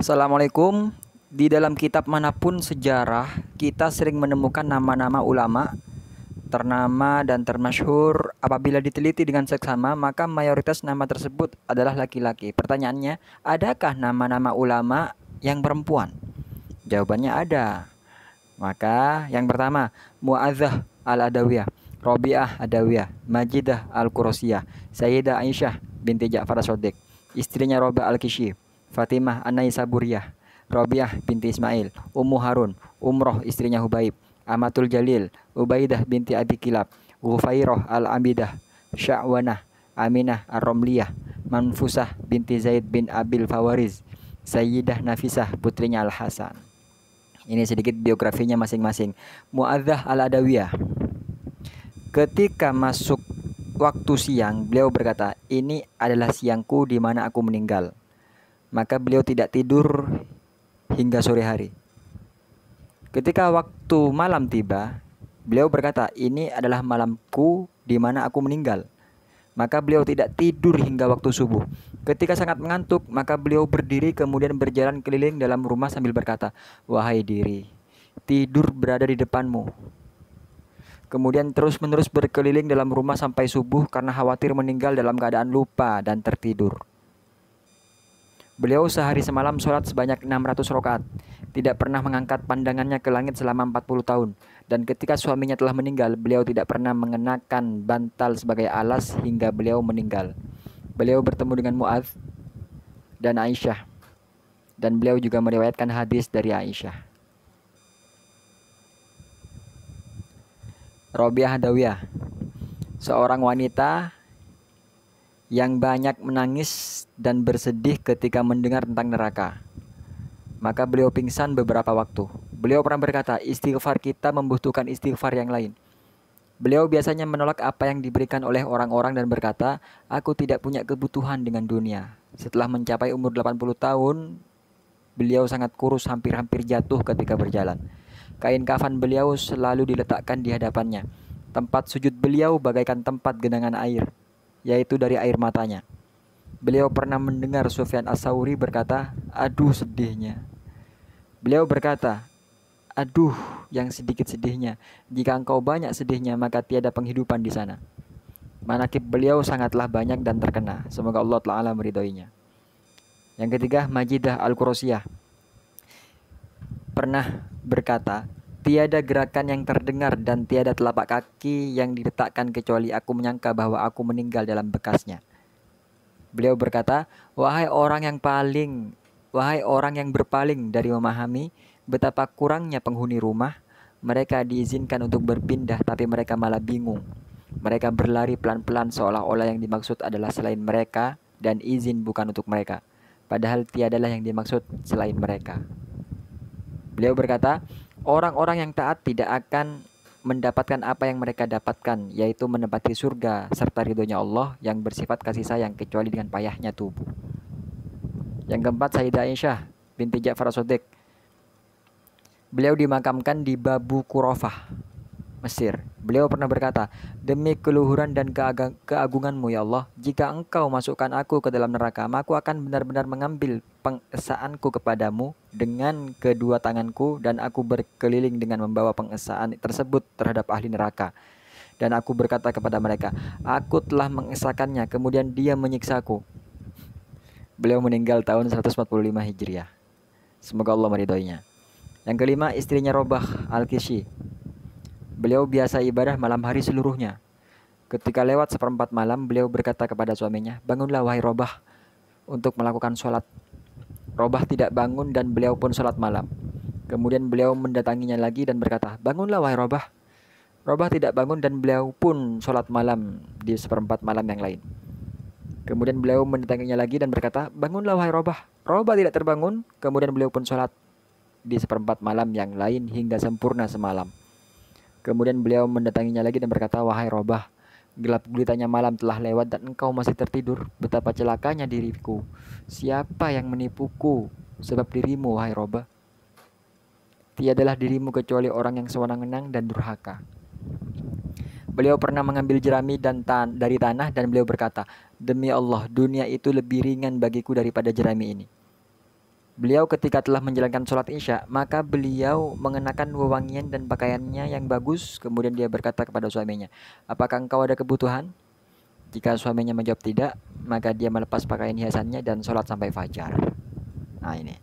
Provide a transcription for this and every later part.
Assalamualaikum. Di dalam kitab manapun sejarah, kita sering menemukan nama-nama ulama ternama dan termasyhur. Apabila diteliti dengan seksama, maka mayoritas nama tersebut adalah laki-laki. Pertanyaannya, adakah nama-nama ulama yang perempuan? Jawabannya ada. Maka yang pertama, Mu'adzah Al-Adawiyah, Robiah Adawiyah, Majidah al qurasiyah Sayyidah Aisyah binti Ja'far as Sodiq, istrinya Roba Al-Kishi, Fatimah an Robiah binti Ismail, Ummu Harun, Umroh istrinya Hubaib, Amatul Jalil, Ubaidah binti Abi Kilab, Ghufairah al amidah Sya'wanah, Aminah Ar-Romliyah, Manfusah binti Zaid bin Abil Fawariz, Sayyidah Nafisah putrinya Al-Hasan. Ini sedikit biografinya masing-masing. Muadzah Al-Adawiyah. Ketika masuk waktu siang, beliau berkata, "Ini adalah siangku di mana aku meninggal." maka beliau tidak tidur hingga sore hari. Ketika waktu malam tiba, beliau berkata, "Ini adalah malamku di mana aku meninggal." Maka beliau tidak tidur hingga waktu subuh. Ketika sangat mengantuk, maka beliau berdiri kemudian berjalan keliling dalam rumah sambil berkata, "Wahai diri, tidur berada di depanmu." Kemudian terus-menerus berkeliling dalam rumah sampai subuh karena khawatir meninggal dalam keadaan lupa dan tertidur. Beliau sehari semalam sholat sebanyak 600 rokaat, tidak pernah mengangkat pandangannya ke langit selama 40 tahun, dan ketika suaminya telah meninggal, beliau tidak pernah mengenakan bantal sebagai alas hingga beliau meninggal. Beliau bertemu dengan Mu'adz dan Aisyah, dan beliau juga meriwayatkan hadis dari Aisyah. Robiah Dawiyah, seorang wanita yang banyak menangis dan bersedih ketika mendengar tentang neraka. Maka beliau pingsan beberapa waktu. Beliau pernah berkata, istighfar kita membutuhkan istighfar yang lain. Beliau biasanya menolak apa yang diberikan oleh orang-orang dan berkata, aku tidak punya kebutuhan dengan dunia. Setelah mencapai umur 80 tahun, beliau sangat kurus hampir-hampir jatuh ketika berjalan. Kain kafan beliau selalu diletakkan di hadapannya. Tempat sujud beliau bagaikan tempat genangan air yaitu dari air matanya. Beliau pernah mendengar Sufyan As-Sauri berkata, "Aduh sedihnya." Beliau berkata, "Aduh yang sedikit sedihnya. Jika engkau banyak sedihnya, maka tiada penghidupan di sana." Manakib beliau sangatlah banyak dan terkena. Semoga Allah Ta'ala meridhoinya. Yang ketiga, Majidah al qurusiyah Pernah berkata, Tiada gerakan yang terdengar dan tiada telapak kaki yang diletakkan kecuali aku menyangka bahwa aku meninggal dalam bekasnya. Beliau berkata, "Wahai orang yang paling, wahai orang yang berpaling dari memahami betapa kurangnya penghuni rumah, mereka diizinkan untuk berpindah tapi mereka malah bingung. Mereka berlari pelan-pelan seolah-olah yang dimaksud adalah selain mereka dan izin bukan untuk mereka, padahal tiadalah yang dimaksud selain mereka." Beliau berkata, Orang-orang yang taat tidak akan mendapatkan apa yang mereka dapatkan, yaitu menempati surga serta ridhonya Allah yang bersifat kasih sayang kecuali dengan payahnya tubuh. Yang keempat, Sayyidah Aisyah binti Ja'far Sodik. Beliau dimakamkan di Babu Kurofah, Mesir. Beliau pernah berkata, Demi keluhuran dan keagunganmu ya Allah, jika engkau masukkan aku ke dalam neraka, maka aku akan benar-benar mengambil pengesaanku kepadamu dengan kedua tanganku dan aku berkeliling dengan membawa pengesaan tersebut terhadap ahli neraka. Dan aku berkata kepada mereka, Aku telah mengesakannya, kemudian dia menyiksaku. Beliau meninggal tahun 145 Hijriah. Semoga Allah meridhoinya. Yang kelima, istrinya Robah Al-Kishi. Beliau biasa ibadah malam hari seluruhnya. Ketika lewat seperempat malam, beliau berkata kepada suaminya, Bangunlah wahai Robah untuk melakukan sholat. Robah tidak bangun dan beliau pun sholat malam. Kemudian beliau mendatanginya lagi dan berkata, Bangunlah wahai Robah. Robah tidak bangun dan beliau pun sholat malam di seperempat malam yang lain. Kemudian beliau mendatanginya lagi dan berkata, Bangunlah wahai Robah. Robah tidak terbangun, kemudian beliau pun sholat di seperempat malam yang lain hingga sempurna semalam. Kemudian beliau mendatanginya lagi dan berkata, Wahai Robah, gelap gulitanya malam telah lewat dan engkau masih tertidur. Betapa celakanya diriku. Siapa yang menipuku? Sebab dirimu, wahai Robah. Tiadalah dirimu kecuali orang yang sewenang-wenang dan durhaka. Beliau pernah mengambil jerami dan tan dari tanah dan beliau berkata, Demi Allah, dunia itu lebih ringan bagiku daripada jerami ini. Beliau ketika telah menjalankan sholat isya, maka beliau mengenakan wewangian dan pakaiannya yang bagus. Kemudian dia berkata kepada suaminya, apakah engkau ada kebutuhan? Jika suaminya menjawab tidak, maka dia melepas pakaian hiasannya dan sholat sampai fajar. Nah ini.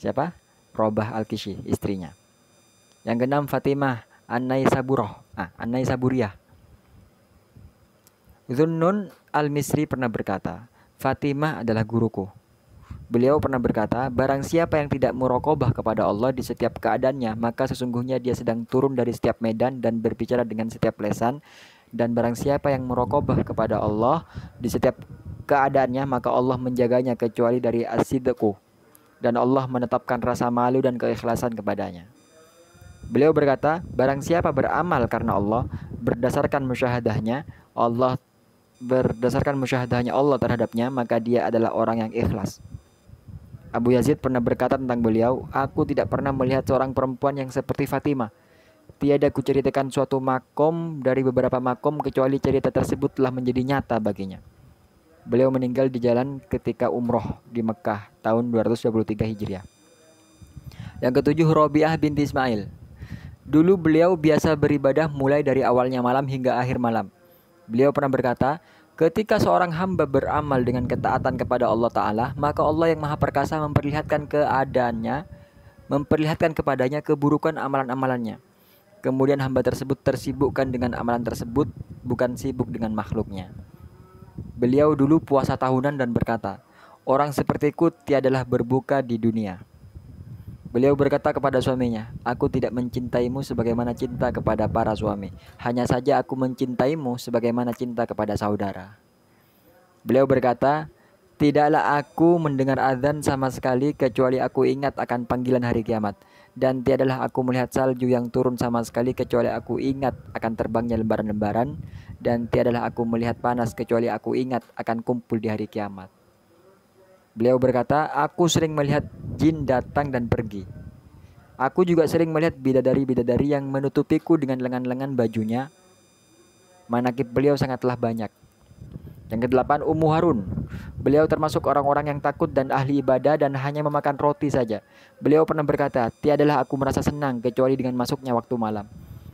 Siapa? Robah Al-Kishi, istrinya. Yang keenam Fatimah Anai Saburoh, ah, Anai Saburiah. Zunnun Al-Misri pernah berkata, Fatimah adalah guruku Beliau pernah berkata, Barang siapa yang tidak murokobah kepada Allah di setiap keadaannya, maka sesungguhnya dia sedang turun dari setiap medan dan berbicara dengan setiap lesan. Dan barang siapa yang merokobah kepada Allah di setiap keadaannya, maka Allah menjaganya kecuali dari asideku. Dan Allah menetapkan rasa malu dan keikhlasan kepadanya. Beliau berkata, Barang siapa beramal karena Allah, berdasarkan musyahadahnya, Allah berdasarkan musyahadahnya Allah terhadapnya, maka dia adalah orang yang ikhlas. Abu Yazid pernah berkata tentang beliau, "Aku tidak pernah melihat seorang perempuan yang seperti Fatimah. Tiada kuceritakan suatu makom dari beberapa makom kecuali cerita tersebut telah menjadi nyata baginya." Beliau meninggal di jalan ketika umroh di Mekah tahun 223 Hijriah. Yang ketujuh Robiah binti Ismail. Dulu beliau biasa beribadah mulai dari awalnya malam hingga akhir malam. Beliau pernah berkata, Ketika seorang hamba beramal dengan ketaatan kepada Allah Ta'ala, maka Allah yang Maha Perkasa memperlihatkan keadaannya, memperlihatkan kepadanya keburukan amalan-amalannya. Kemudian hamba tersebut tersibukkan dengan amalan tersebut, bukan sibuk dengan makhluknya. Beliau dulu puasa tahunan dan berkata, Orang sepertiku tiadalah berbuka di dunia. Beliau berkata kepada suaminya, "Aku tidak mencintaimu sebagaimana cinta kepada para suami. Hanya saja aku mencintaimu sebagaimana cinta kepada saudara." Beliau berkata, "Tidaklah aku mendengar azan sama sekali kecuali aku ingat akan panggilan hari kiamat, dan tiadalah aku melihat salju yang turun sama sekali kecuali aku ingat akan terbangnya lembaran-lembaran, dan tiadalah aku melihat panas kecuali aku ingat akan kumpul di hari kiamat." Beliau berkata, "Aku sering melihat jin datang dan pergi. Aku juga sering melihat bidadari-bidadari yang menutupiku dengan lengan-lengan bajunya. Manakib beliau sangatlah banyak." Yang kedelapan, Ummu Harun. Beliau termasuk orang-orang yang takut dan ahli ibadah dan hanya memakan roti saja. Beliau pernah berkata, "Tiadalah aku merasa senang kecuali dengan masuknya waktu malam."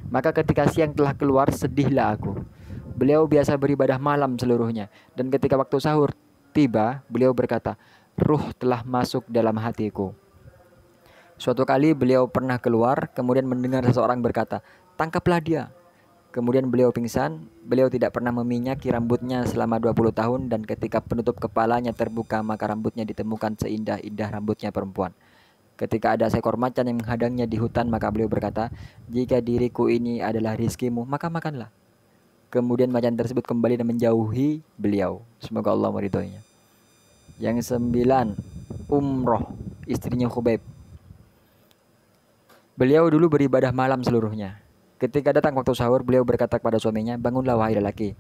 Maka ketika siang telah keluar, sedihlah aku. Beliau biasa beribadah malam seluruhnya, dan ketika waktu sahur tiba, beliau berkata, "Ruh telah masuk dalam hatiku." Suatu kali beliau pernah keluar, kemudian mendengar seseorang berkata, "Tangkaplah dia." Kemudian beliau pingsan, beliau tidak pernah meminyaki rambutnya selama 20 tahun dan ketika penutup kepalanya terbuka maka rambutnya ditemukan seindah-indah rambutnya perempuan. Ketika ada seekor macan yang menghadangnya di hutan maka beliau berkata, "Jika diriku ini adalah rizkimu, maka makanlah." Kemudian macan tersebut kembali dan menjauhi beliau. Semoga Allah meridhoinya. Yang sembilan, Umroh, istrinya Khubaib. Beliau dulu beribadah malam seluruhnya. Ketika datang waktu sahur, beliau berkata kepada suaminya, Bangunlah wahai lelaki,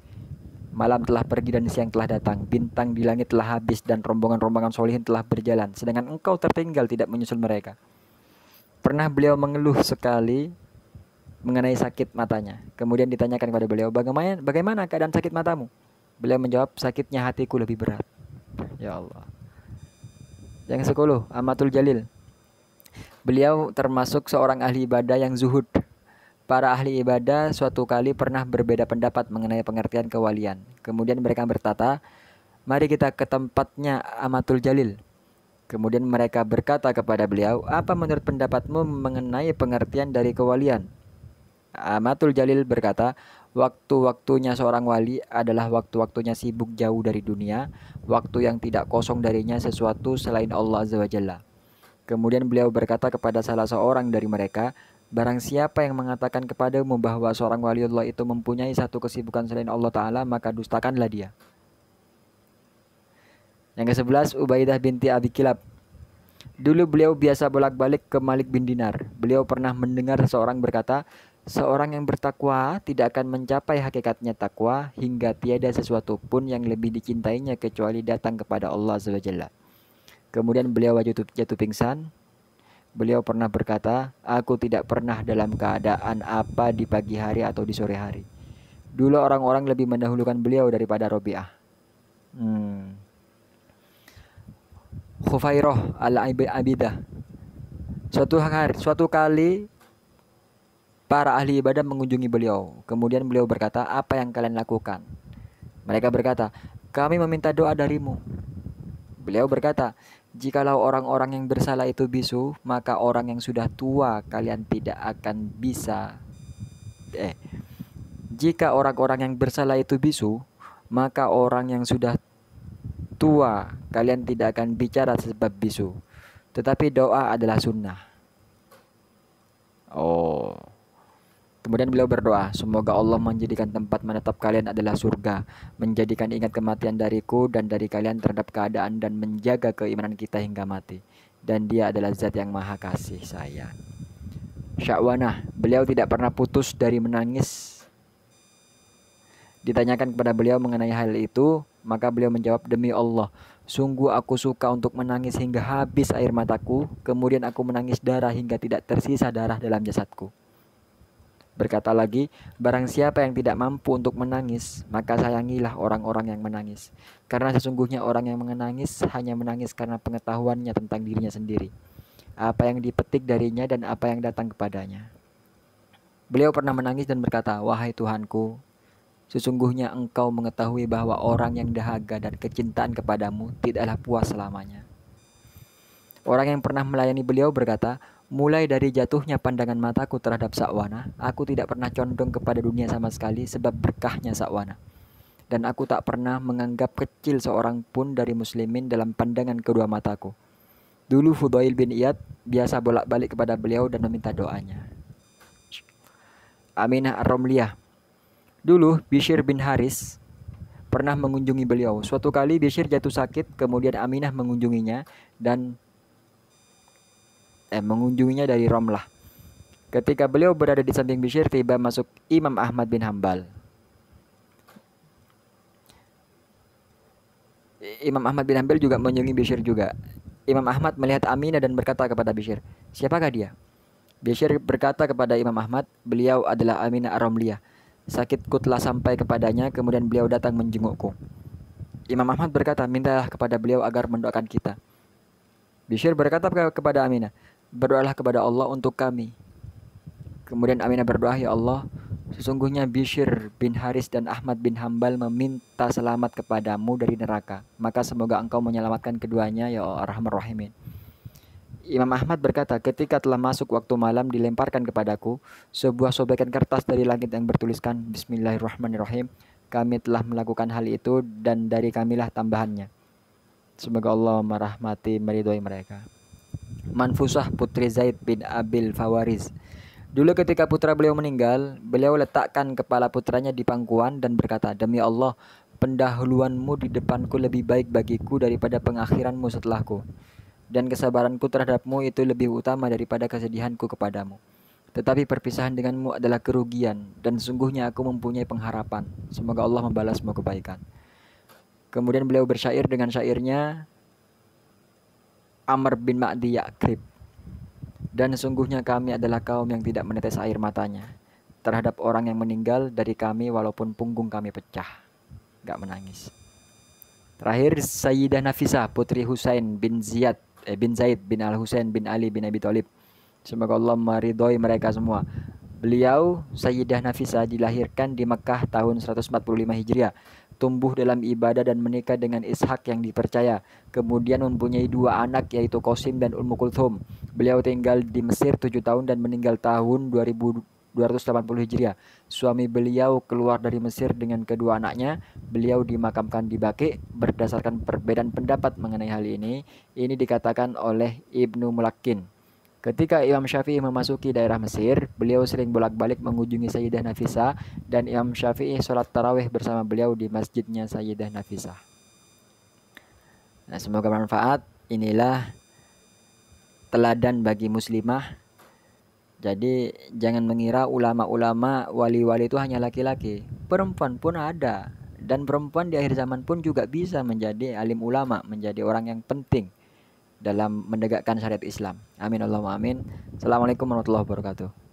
Malam telah pergi dan siang telah datang, bintang di langit telah habis dan rombongan-rombongan solihin telah berjalan, sedangkan engkau tertinggal tidak menyusul mereka. Pernah beliau mengeluh sekali mengenai sakit matanya. Kemudian ditanyakan kepada beliau, "Bagaimana bagaimana keadaan sakit matamu?" Beliau menjawab, "Sakitnya hatiku lebih berat." Ya Allah. Yang sepuluh, Amatul Jalil. Beliau termasuk seorang ahli ibadah yang zuhud. Para ahli ibadah suatu kali pernah berbeda pendapat mengenai pengertian kewalian. Kemudian mereka bertata, "Mari kita ke tempatnya Amatul Jalil." Kemudian mereka berkata kepada beliau, "Apa menurut pendapatmu mengenai pengertian dari kewalian?" Amatul Jalil berkata, waktu-waktunya seorang wali adalah waktu-waktunya sibuk jauh dari dunia, waktu yang tidak kosong darinya sesuatu selain Allah Azza wa Jalla. Kemudian beliau berkata kepada salah seorang dari mereka, Barang siapa yang mengatakan kepadamu bahwa seorang wali Allah itu mempunyai satu kesibukan selain Allah Ta'ala, maka dustakanlah dia. Yang ke-11, Ubaidah binti Abi Kilab. Dulu beliau biasa bolak-balik ke Malik bin Dinar. Beliau pernah mendengar seorang berkata, Seorang yang bertakwa tidak akan mencapai hakikatnya takwa hingga tiada sesuatu pun yang lebih dicintainya kecuali datang kepada Allah Subhanahu Kemudian beliau jatuh, jatuh pingsan. Beliau pernah berkata, "Aku tidak pernah dalam keadaan apa di pagi hari atau di sore hari." Dulu orang-orang lebih mendahulukan beliau daripada Robiah. Hmm. Khufairoh al Abidah. Suatu hari, suatu kali Para ahli ibadah mengunjungi beliau. Kemudian beliau berkata, "Apa yang kalian lakukan?" Mereka berkata, "Kami meminta doa darimu." Beliau berkata, "Jikalau orang-orang yang bersalah itu bisu, maka orang yang sudah tua kalian tidak akan bisa eh jika orang-orang yang bersalah itu bisu, maka orang yang sudah tua kalian tidak akan bicara sebab bisu. Tetapi doa adalah sunnah." Oh. Kemudian beliau berdoa, semoga Allah menjadikan tempat menetap kalian adalah surga, menjadikan ingat kematian dariku dan dari kalian terhadap keadaan dan menjaga keimanan kita hingga mati. Dan dia adalah zat yang maha kasih sayang. Syakwanah, beliau tidak pernah putus dari menangis. Ditanyakan kepada beliau mengenai hal itu, maka beliau menjawab, demi Allah, sungguh aku suka untuk menangis hingga habis air mataku, kemudian aku menangis darah hingga tidak tersisa darah dalam jasadku. Berkata lagi, barang siapa yang tidak mampu untuk menangis, maka sayangilah orang-orang yang menangis. Karena sesungguhnya orang yang menangis hanya menangis karena pengetahuannya tentang dirinya sendiri. Apa yang dipetik darinya dan apa yang datang kepadanya. Beliau pernah menangis dan berkata, Wahai Tuhanku, sesungguhnya engkau mengetahui bahwa orang yang dahaga dan kecintaan kepadamu tidaklah puas selamanya. Orang yang pernah melayani beliau berkata, Mulai dari jatuhnya pandangan mataku terhadap Sakwana, aku tidak pernah condong kepada dunia sama sekali sebab berkahnya Sakwana. Dan aku tak pernah menganggap kecil seorang pun dari muslimin dalam pandangan kedua mataku. Dulu Fudail bin Iyad biasa bolak-balik kepada beliau dan meminta doanya. Aminah Ar-Romliyah Dulu Bishir bin Haris pernah mengunjungi beliau. Suatu kali Bishir jatuh sakit, kemudian Aminah mengunjunginya dan eh, mengunjunginya dari Romlah. Ketika beliau berada di samping Bishir, tiba masuk Imam Ahmad bin Hambal. Imam Ahmad bin Hambal juga mengunjungi Bishir juga. Imam Ahmad melihat Aminah dan berkata kepada Bishir, "Siapakah dia?" Bishir berkata kepada Imam Ahmad, "Beliau adalah Aminah ar Sakitku telah sampai kepadanya, kemudian beliau datang menjengukku." Imam Ahmad berkata, "Mintalah kepada beliau agar mendoakan kita." Bishir berkata kepada Aminah, berdoalah kepada Allah untuk kami. Kemudian Aminah berdoa, Ya Allah, sesungguhnya Bishir bin Haris dan Ahmad bin Hambal meminta selamat kepadamu dari neraka. Maka semoga engkau menyelamatkan keduanya, Ya Arhamar Rahimin. Imam Ahmad berkata, ketika telah masuk waktu malam dilemparkan kepadaku sebuah sobekan kertas dari langit yang bertuliskan Bismillahirrahmanirrahim. Kami telah melakukan hal itu dan dari kamilah tambahannya. Semoga Allah merahmati meridhoi mereka. Manfusah putri Zaid bin Abil Fawariz. Dulu ketika putra beliau meninggal, beliau letakkan kepala putranya di pangkuan dan berkata, "Demi Allah, pendahuluanmu di depanku lebih baik bagiku daripada pengakhiranmu setelahku." dan kesabaranku terhadapmu itu lebih utama daripada kesedihanku kepadamu. Tetapi perpisahan denganmu adalah kerugian, dan sungguhnya aku mempunyai pengharapan. Semoga Allah membalasmu kebaikan. Kemudian beliau bersyair dengan syairnya, Amr bin Ma'di Ya'krib. Dan sungguhnya kami adalah kaum yang tidak menetes air matanya terhadap orang yang meninggal dari kami walaupun punggung kami pecah. Gak menangis. Terakhir Sayyidah Nafisah putri Husain bin Ziyad eh, bin Zaid bin Al Husain bin Ali bin Abi Thalib. Semoga Allah meridhoi mereka semua. Beliau Sayyidah Nafisa dilahirkan di Mekah tahun 145 Hijriah, tumbuh dalam ibadah dan menikah dengan Ishak yang dipercaya. Kemudian mempunyai dua anak yaitu Qasim dan Ummu Kulthum. Beliau tinggal di Mesir tujuh tahun dan meninggal tahun 2280 Hijriah. Suami beliau keluar dari Mesir dengan kedua anaknya. Beliau dimakamkan di Baki. Berdasarkan perbedaan pendapat mengenai hal ini, ini dikatakan oleh Ibnu Mulakin. Ketika Imam Syafi'i memasuki daerah Mesir, beliau sering bolak-balik mengunjungi Sayyidah Nafisa dan Imam Syafi'i sholat tarawih bersama beliau di masjidnya Sayyidah Nafisa. Nah, semoga bermanfaat. Inilah teladan bagi muslimah. Jadi jangan mengira ulama-ulama wali-wali itu hanya laki-laki. Perempuan pun ada dan perempuan di akhir zaman pun juga bisa menjadi alim ulama, menjadi orang yang penting dalam menegakkan syariat Islam. Amin Allahumma amin. Assalamualaikum warahmatullahi wabarakatuh.